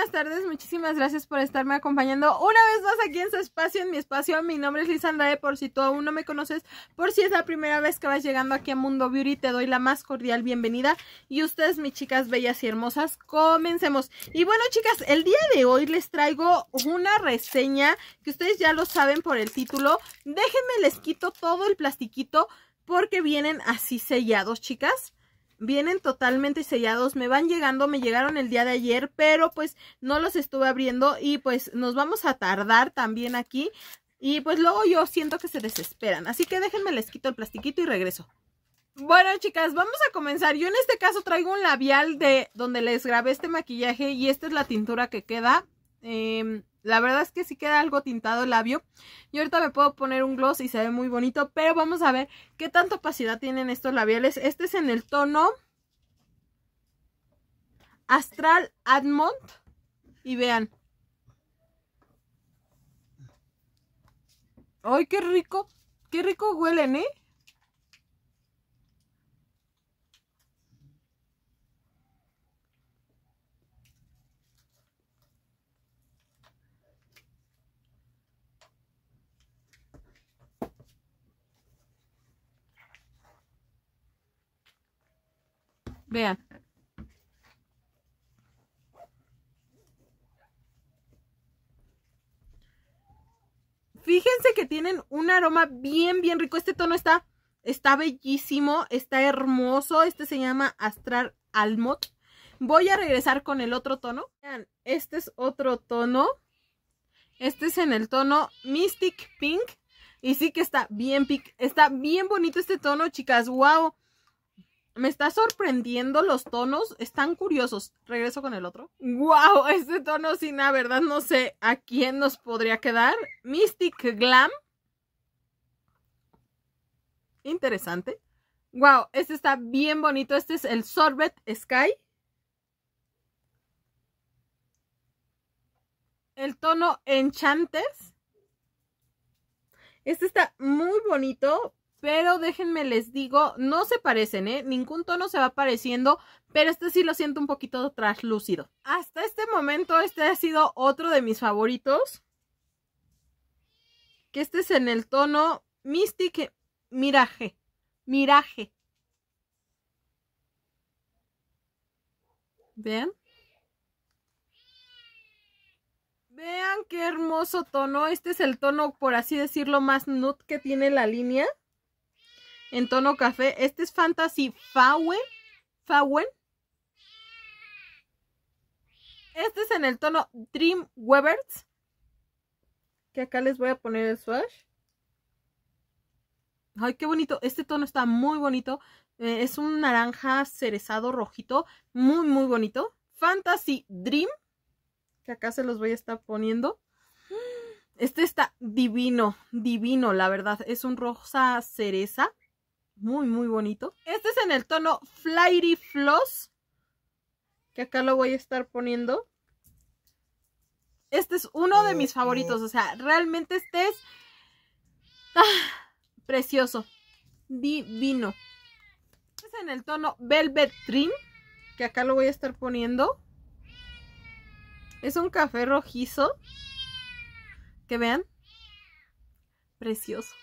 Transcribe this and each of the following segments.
buenas tardes. Muchísimas gracias por estarme acompañando una vez más aquí en su espacio, en mi espacio. Mi nombre es Lisandra, Andrade, por si todavía aún no me conoces, por si es la primera vez que vas llegando aquí a Mundo Beauty, te doy la más cordial bienvenida. Y ustedes, mis chicas bellas y hermosas, comencemos. Y bueno, chicas, el día de hoy les traigo una reseña que ustedes ya lo saben por el título. Déjenme les quito todo el plastiquito porque vienen así sellados, chicas vienen totalmente sellados, me van llegando, me llegaron el día de ayer, pero pues no los estuve abriendo y pues nos vamos a tardar también aquí y pues luego yo siento que se desesperan, así que déjenme les quito el plastiquito y regreso. Bueno chicas, vamos a comenzar, yo en este caso traigo un labial de donde les grabé este maquillaje y esta es la tintura que queda, eh, la verdad es que sí queda algo tintado el labio. Y ahorita me puedo poner un gloss y se ve muy bonito. Pero vamos a ver qué tanta opacidad tienen estos labiales. Este es en el tono Astral Admont. Y vean. ¡Ay, qué rico! ¡Qué rico huelen, eh! Vean. Fíjense que tienen un aroma bien, bien rico. Este tono está, está bellísimo, está hermoso. Este se llama Astral Almod Voy a regresar con el otro tono. Vean, este es otro tono. Este es en el tono Mystic Pink. Y sí que está bien, está bien bonito este tono, chicas. ¡Wow! Me está sorprendiendo los tonos, están curiosos. Regreso con el otro. ¡Wow! Este tono, sí, la verdad, no sé a quién nos podría quedar. Mystic Glam. Interesante. ¡Wow! Este está bien bonito. Este es el Sorbet Sky. El tono Enchantes. Este está muy bonito. Pero déjenme les digo, no se parecen, ¿eh? Ningún tono se va pareciendo, pero este sí lo siento un poquito traslúcido. Hasta este momento este ha sido otro de mis favoritos. Que este es en el tono Mystic Mirage. Mirage. Vean. Vean qué hermoso tono. Este es el tono, por así decirlo, más nude que tiene la línea en tono café. Este es Fantasy Fawen. Fawen. Este es en el tono Dream Webers. Que acá les voy a poner el swatch. Ay, qué bonito. Este tono está muy bonito. Eh, es un naranja cerezado rojito. Muy, muy bonito. Fantasy Dream. Que acá se los voy a estar poniendo. Este está divino, divino, la verdad. Es un rosa cereza muy, muy bonito. Este es en el tono Flighty Floss, que acá lo voy a estar poniendo. Este es uno de mis favoritos, o sea, realmente este es ah, precioso, divino. Este es en el tono Velvet Trim. que acá lo voy a estar poniendo. Es un café rojizo, que vean, precioso.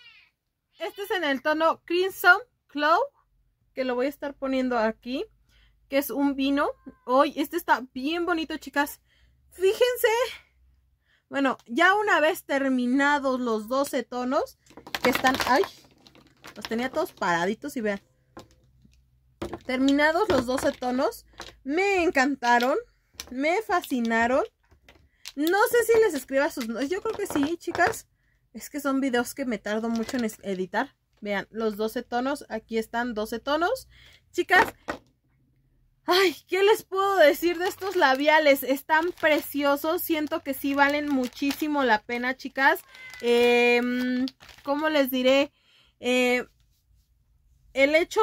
Este es en el tono Crimson Clow, que lo voy a estar poniendo aquí, que es un vino. Hoy, este está bien bonito, chicas. Fíjense. Bueno, ya una vez terminados los 12 tonos que están... ¡Ay! Los tenía todos paraditos y vean. Terminados los 12 tonos, me encantaron, me fascinaron. No sé si les escriba sus... Yo creo que sí, chicas. Es que son videos que me tardo mucho en editar. Vean, los 12 tonos. Aquí están 12 tonos. Chicas, Ay, ¿qué les puedo decir de estos labiales? Están preciosos, siento que sí valen muchísimo la pena, chicas. Eh, ¿Cómo les diré? Eh, el hecho,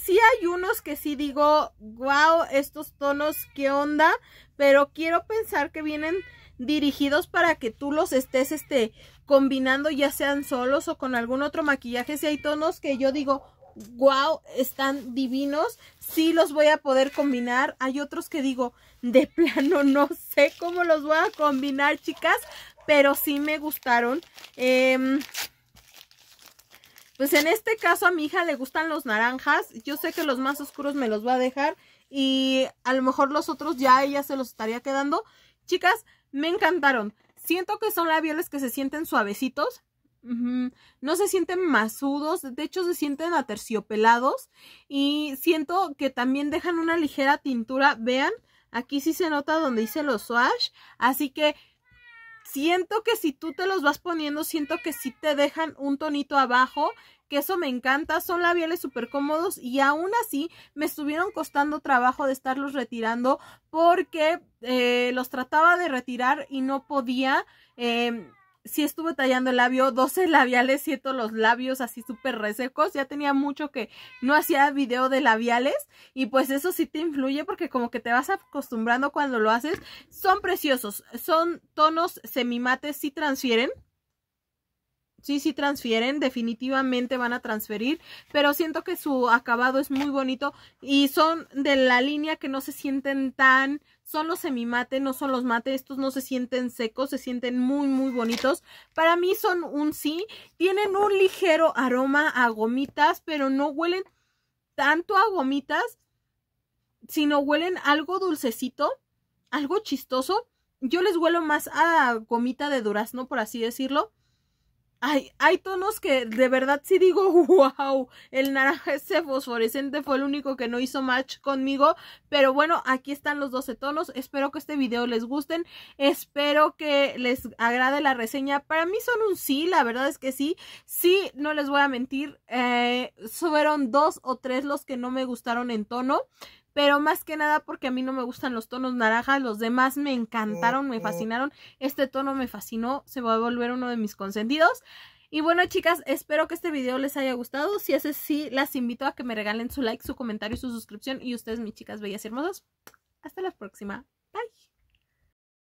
sí hay unos que sí digo, wow, estos tonos, ¿qué onda? Pero quiero pensar que vienen dirigidos para que tú los estés este, combinando ya sean solos o con algún otro maquillaje. Si hay tonos que yo digo, wow, están divinos, sí los voy a poder combinar. Hay otros que digo, de plano no sé cómo los voy a combinar, chicas, pero sí me gustaron. Em, pues en este caso a mi hija le gustan los naranjas. Yo sé que los más oscuros me los va a dejar. Y a lo mejor los otros ya ella se los estaría quedando. Chicas, me encantaron. Siento que son labiales que se sienten suavecitos. No se sienten masudos, de hecho se sienten aterciopelados y siento que también dejan una ligera tintura, vean, aquí sí se nota donde hice los swash, así que siento que si tú te los vas poniendo, siento que sí te dejan un tonito abajo que eso me encanta, son labiales súper cómodos y aún así me estuvieron costando trabajo de estarlos retirando porque eh, los trataba de retirar y no podía. Em, si estuve tallando el labio, 12 labiales, siento los labios así súper resecos. Ya tenía mucho que no hacía video de labiales y pues eso sí te influye porque como que te vas acostumbrando cuando lo haces. Son preciosos, son tonos semimates, sí transfieren sí, sí transfieren, definitivamente van a transferir, pero siento que su acabado es muy bonito y son de la línea que no se sienten tan, son los semimate, no son los mate, estos no se sienten secos, se sienten muy, muy bonitos. Para mí son un sí, tienen un ligero aroma a gomitas, pero no huelen tanto a gomitas, sino huelen algo dulcecito, algo chistoso. Yo les huelo más a gomita de durazno, por así decirlo hay tonos que de verdad sí digo, wow, el naranja ese fosforescente fue el único que no hizo match conmigo. Pero bueno, aquí están los 12 tonos. Espero que este video les gusten. Espero que les agrade la reseña. Para mí son un sí, la verdad es que sí. Sí, no les voy a mentir. Eh, fueron dos o tres los que no me gustaron en tono pero más que nada porque a mí no me gustan los tonos naranja, los demás me encantaron, me fascinaron, este tono me fascinó, se va a volver uno de mis consentidos. Y bueno chicas, espero que este video les haya gustado, si es así, las invito a que me regalen su like, su comentario y su suscripción y ustedes mis chicas bellas y hermosas. Hasta la próxima.